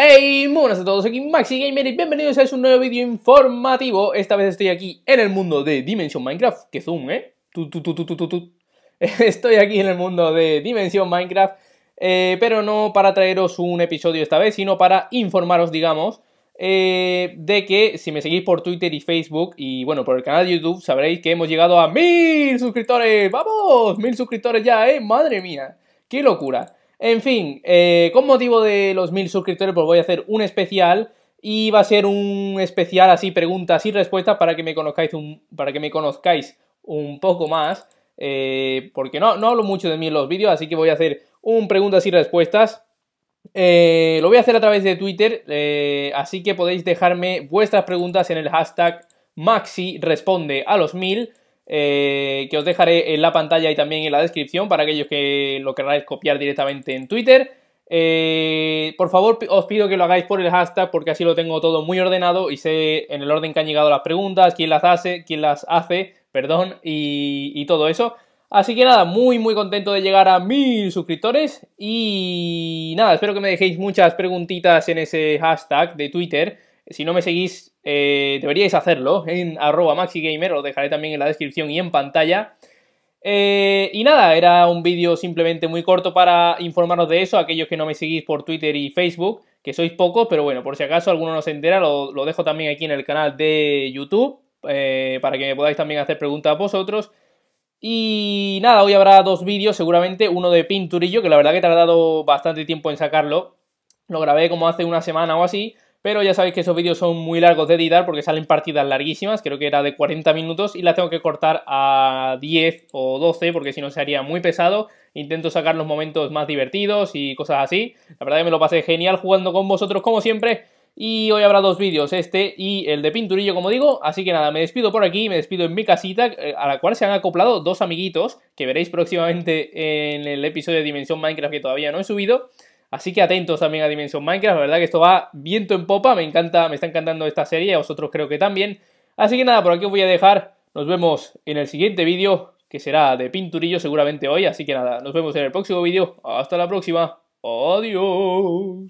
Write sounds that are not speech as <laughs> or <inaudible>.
Hey, buenas a todos, aquí Maxi Gamer y bienvenidos a un nuevo vídeo informativo. Esta vez estoy aquí en el mundo de Dimension Minecraft, ¡Qué zoom, ¿eh? <laughs> estoy aquí en el mundo de Dimension Minecraft, eh, pero no para traeros un episodio esta vez, sino para informaros, digamos, eh, de que si me seguís por Twitter y Facebook y bueno, por el canal de YouTube, sabréis que hemos llegado a mil suscriptores. ¡Vamos! Mil suscriptores ya, ¿eh? Madre mía, qué locura. En fin, eh, con motivo de los mil suscriptores, pues voy a hacer un especial. Y va a ser un especial así, preguntas y respuestas, para que me conozcáis un, para que me conozcáis un poco más. Eh, porque no, no hablo mucho de mí en los vídeos, así que voy a hacer un preguntas y respuestas. Eh, lo voy a hacer a través de Twitter, así que podéis dejarme vuestras preguntas en el hashtag Maxi responde a los mil eh, que os dejaré en la pantalla y también en la descripción para aquellos que lo queráis copiar directamente en Twitter. Eh, por favor, os pido que lo hagáis por el hashtag porque así lo tengo todo muy ordenado y sé en el orden que han llegado las preguntas, quién las hace, quién las hace, perdón, y todo eso. Así que nada, muy muy contento de llegar a mil suscriptores y nada, espero que me dejéis muchas preguntitas en ese hashtag de Twitter si no me seguís, eh, deberíais hacerlo en arroba maxigamer, lo dejaré también en la descripción y en pantalla. Eh, y nada, era un vídeo simplemente muy corto para informaros de eso, aquellos que no me seguís por Twitter y Facebook, que sois pocos, pero bueno, por si acaso alguno no se entera, lo, dejo también aquí en el canal de YouTube, eh, para que me podáis también hacer preguntas a vosotros. Y nada, hoy habrá dos vídeos, seguramente, uno de Pinturillo, que la verdad que he tardado bastante tiempo en sacarlo, lo grabé como hace una semana o así, pero ya sabéis que esos vídeos son muy largos de editar porque salen partidas larguísimas, creo que era de 40 minutos y las tengo que cortar a 10 o 12 porque si no se haría muy pesado. Intento sacar los momentos más divertidos y cosas así. La verdad que me lo pasé genial jugando con vosotros como siempre. Y hoy habrá dos vídeos, este y el de pinturillo, como digo. Así que nada, me despido por aquí, me despido en mi casita, eh, a la cual se han acoplado dos amiguitos, que veréis próximamente en el episodio de Dimensión Minecraft que todavía no he subido. Así que atentos también a Dimension Minecraft, la verdad que esto va viento en popa, me encanta, me está encantando esta serie, a vosotros creo que también. Así que nada, por aquí os voy a dejar, nos vemos en el siguiente vídeo, que será de pinturillo seguramente hoy, así que nada, nos vemos en el próximo vídeo, hasta la próxima, adiós.